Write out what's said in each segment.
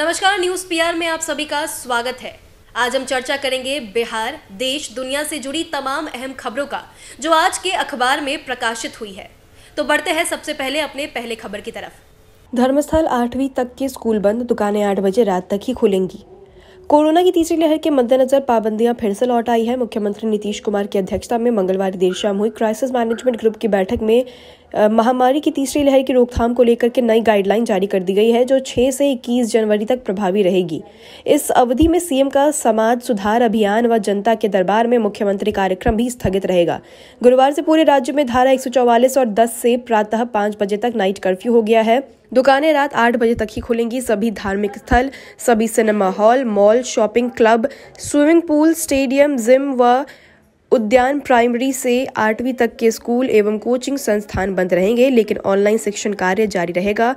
नमस्कार news PR में आप सभी का स्वागत है आज हम चर्चा करेंगे बिहार देश दुनिया से जुड़ी तमाम अहम खबरों का जो आज के अखबार में प्रकाशित हुई है तो बढ़ते हैं सबसे पहले अपने पहले खबर की तरफ धर्मस्थल आठवीं तक के स्कूल बंद दुकानें आठ बजे रात तक ही खुलेंगी कोरोना की तीसरी लहर के मद्देनजर पाबंदियां फिर से लौट आई है मुख्यमंत्री नीतीश कुमार की अध्यक्षता में मंगलवार देर शाम हुई क्राइसिस मैनेजमेंट ग्रुप की बैठक में महामारी की तीसरी लहर की रोकथाम को लेकर के नई गाइडलाइन जारी कर दी गई है जो 6 से 21 जनवरी तक प्रभावी रहेगी इस अवधि में सीएम का समाज सुधार अभियान व जनता के दरबार में मुख्यमंत्री कार्यक्रम भी स्थगित रहेगा गुरुवार से पूरे राज्य में धारा एक और 10 से प्रातः पाँच बजे तक नाइट कर्फ्यू हो गया है दुकानें रात आठ बजे तक ही खुलेंगी सभी धार्मिक स्थल सभी cinema hall mall shopping club swimming pool stadium gym व उद्यान प्राइमरी से आठवीं तक के स्कूल एवं कोचिंग संस्थान बंद रहेंगे लेकिन ऑनलाइन शिक्षण कार्य जारी रहेगा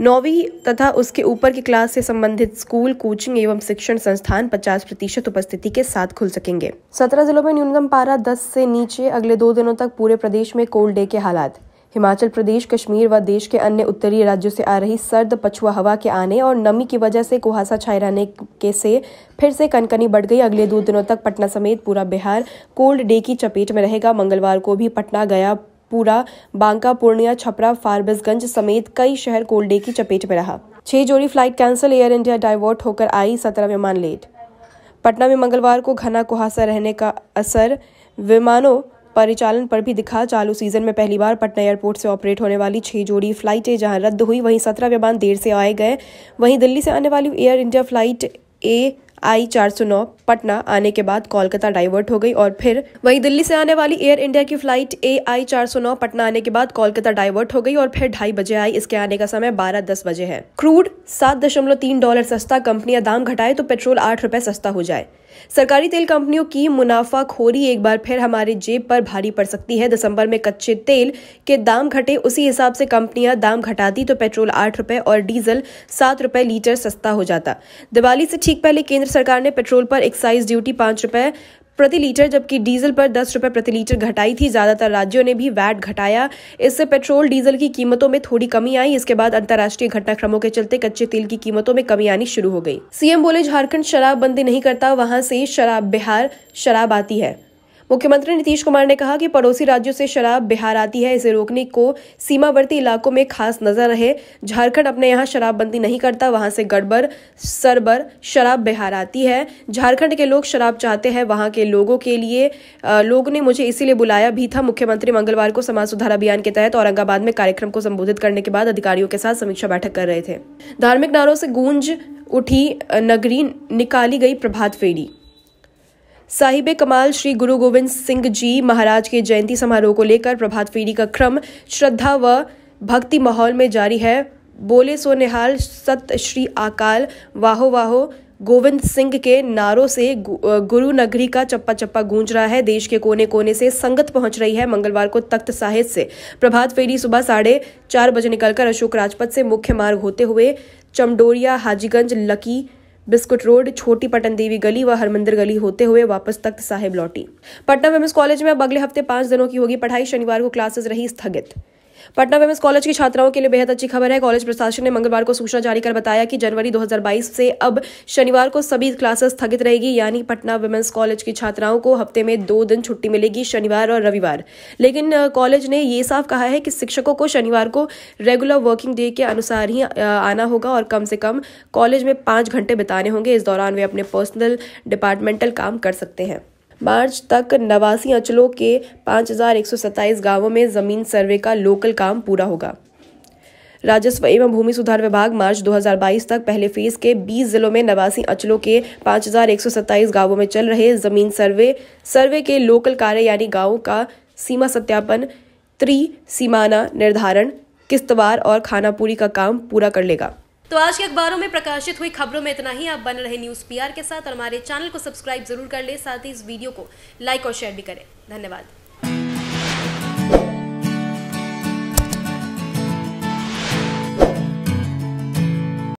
नौवीं तथा उसके ऊपर की क्लास से संबंधित स्कूल कोचिंग एवं शिक्षण संस्थान 50 प्रतिशत उपस्थिति के साथ खुल सकेंगे सत्रह जिलों में न्यूनतम पारा 10 से नीचे अगले दो दिनों तक पूरे प्रदेश में कोल्ड डे के हालात हिमाचल प्रदेश कश्मीर व देश के अन्य उत्तरी राज्यों से आ रही सर्द पछुआ हवा के आने और नमी की वजह से कुहासा छाए रहने के से फिर से कनकनी बढ़ गई अगले दो दिनों तक पटना समेत पूरा बिहार कोल्ड डे की चपेट में रहेगा मंगलवार को भी पटना गया पूरा बांका पूर्णिया छपरा फारबिसगंज समेत कई शहर कोल्ड डे की चपेट में रहा छह जोड़ी flight cancel Air India divert होकर आई सत्रह विमान लेट पटना में मंगलवार को घना कुहासा रहने का असर विमानों परिचालन पर भी दिखा चालू सीजन में पहली बार पटना एयरपोर्ट से ऑपरेट होने वाली छह जोड़ी फ्लाइटें जहां रद्द हुई वहीं सत्रह विमान देर से आए गए वहीं दिल्ली से आने वाली Air India flight A I चार सौ नौ पटना आने के बाद कोलकाता डाइवर्ट हो गई और फिर वहीं दिल्ली से आने वाली एयर इंडिया की फ्लाइट ए आई चार सौ नौ पटना आने के बाद कोलकाता डाइवर्ट हो गई और फिर ढाई बजे आई इसके आने का समय बारह दस बजे है क्रूड सात दशमलव तीन डॉलर सस्ता कंपनियां दाम घटाए तो पेट्रोल आठ रुपए सस्ता हो जाए सरकारी तेल कंपनियों की मुनाफाखोरी एक बार फिर हमारे जेब पर भारी पड़ सकती है दिसंबर में कच्चे तेल के दाम घटे उसी हिसाब से कंपनियां दाम घटाती तो पेट्रोल आठ रुपए और डीजल सात रुपए लीटर सस्ता हो जाता दिवाली से ठीक पहले केंद्र सरकार ने पेट्रोल पर एक्साइज ड्यूटी पांच रुपए प्रति लीटर जबकि डीजल पर दस रुपये प्रति लीटर घटाई थी ज़्यादातर राज्यों ने भी वैट घटाया इससे पेट्रोल डीजल की कीमतों में थोड़ी कमी आई इसके बाद अंतर्राष्ट्रीय घटनाक्रमों के चलते कच्चे तेल की कीमतों में कमी आनी शुरू हो गई सीएम बोले झारखंड शराब बंदी नहीं करता वहाँ से शराब बिहार शराब आती है मुख्यमंत्री नीतीश कुमार ने कहा कि पड़ोसी राज्यों से शराब बिहार आती है इसे रोकने को सीमावर्ती इलाकों में खास नजर रहे झारखंड अपने यहाँ शराबबंदी नहीं करता वहाँ से गड़बर सरबर शराब बिहार आती है झारखंड के लोग शराब चाहते हैं वहाँ के लोगों के लिए लोगों ने मुझे इसीलिए बुलाया भी था मुख्यमंत्री मंगलवार को समाज सुधार अभियान के तहत औरंगाबाद में कार्यक्रम को संबोधित करने के बाद अधिकारियों के साथ समीक्षा बैठक कर रहे थे धार्मिक नारों से गूंज उठी नगरी निकाली गई प्रभात फेरी साहिब कमाल श्री गुरु गोविंद सिंह जी महाराज के जयंती समारोह को लेकर प्रभात फेरी का क्रम श्रद्धा व भक्ति माहौल में जारी है बोले सो निहाल सत श्री अकाल वाहो वाहो गोविंद सिंह के नारों से गुरु नगरी का चप्पा चप्पा गूंज रहा है देश के कोने कोने से संगत पहुंच रही है मंगलवार को तख्त साहिब से प्रभात फेरी सुबह साढ़े चार बजे निकलकर अशोक राजपथ से मुख्य मार्ग होते हुए Chamdoria Hajiganj lucky biscuit road छोटी पटन देवी गली व हरमंदिर गली होते हुए वापस तख्त साहिब लौटी पटना वेमेंस कॉलेज में अब अगले हफ्ते पांच दिनों की होगी पढ़ाई शनिवार को क्लासेस रही स्थगित पटना वेमेंस कॉलेज की छात्राओं के लिए बेहद अच्छी खबर है कॉलेज प्रशासन ने मंगलवार को सूचना जारी कर बताया कि जनवरी 2022 से अब शनिवार को सभी क्लासेस स्थगित रहेगी यानी पटना वेमेंस कॉलेज की छात्राओं को हफ्ते में दो दिन छुट्टी मिलेगी शनिवार और रविवार लेकिन कॉलेज ने ये साफ कहा है कि शिक्षकों को शनिवार को रेगुलर वर्किंग डे के अनुसार ही आना होगा और कम से कम कॉलेज में पांच घंटे बिताने होंगे इस दौरान वे अपने पर्सनल डिपार्टमेंटल काम कर सकते हैं मार्च तक नवासी अंचलों के पाँच हज़ार एक सौ सत्ताईस गाँवों में जमीन सर्वे का लोकल काम पूरा होगा राजस्व एवं भूमि सुधार विभाग मार्च 2022 तक पहले फेज के 20 जिलों में नवासी अंचलों के 5,127 गांवों में चल रहे जमीन सर्वे सर्वे के लोकल कार्य यानी गांवों का सीमा सत्यापन त्रि सीमाना निर्धारण किस्तवार और खानापूरी का काम पूरा कर लेगा तो आज के अखबारों में प्रकाशित हुई खबरों में इतना ही आप बन रहे न्यूज पीआर के साथ और हमारे चैनल को सब्सक्राइब जरूर कर ले साथ ही इस वीडियो को लाइक और शेयर भी करें धन्यवाद